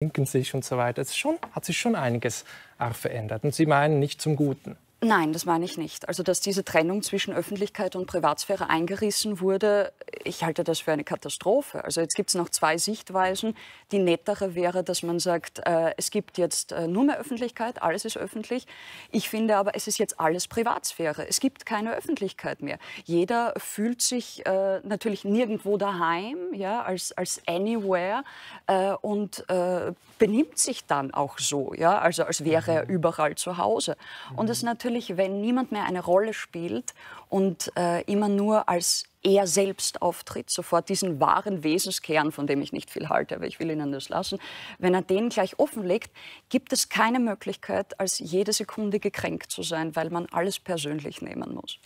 linken sich und so weiter. Es schon, hat sich schon einiges auch äh, verändert und sie meinen nicht zum Guten. Nein, das meine ich nicht. Also, dass diese Trennung zwischen Öffentlichkeit und Privatsphäre eingerissen wurde, ich halte das für eine Katastrophe. Also, jetzt gibt es noch zwei Sichtweisen. Die nettere wäre, dass man sagt, äh, es gibt jetzt äh, nur mehr Öffentlichkeit, alles ist öffentlich. Ich finde aber, es ist jetzt alles Privatsphäre. Es gibt keine Öffentlichkeit mehr. Jeder fühlt sich äh, natürlich nirgendwo daheim, ja, als, als Anywhere äh, und äh, benimmt sich dann auch so, ja, also als wäre er mhm. überall zu Hause. Und das natürlich mhm natürlich, wenn niemand mehr eine Rolle spielt und äh, immer nur als er selbst auftritt, sofort diesen wahren Wesenskern, von dem ich nicht viel halte, aber ich will Ihnen das lassen, wenn er den gleich offenlegt, gibt es keine Möglichkeit, als jede Sekunde gekränkt zu sein, weil man alles persönlich nehmen muss.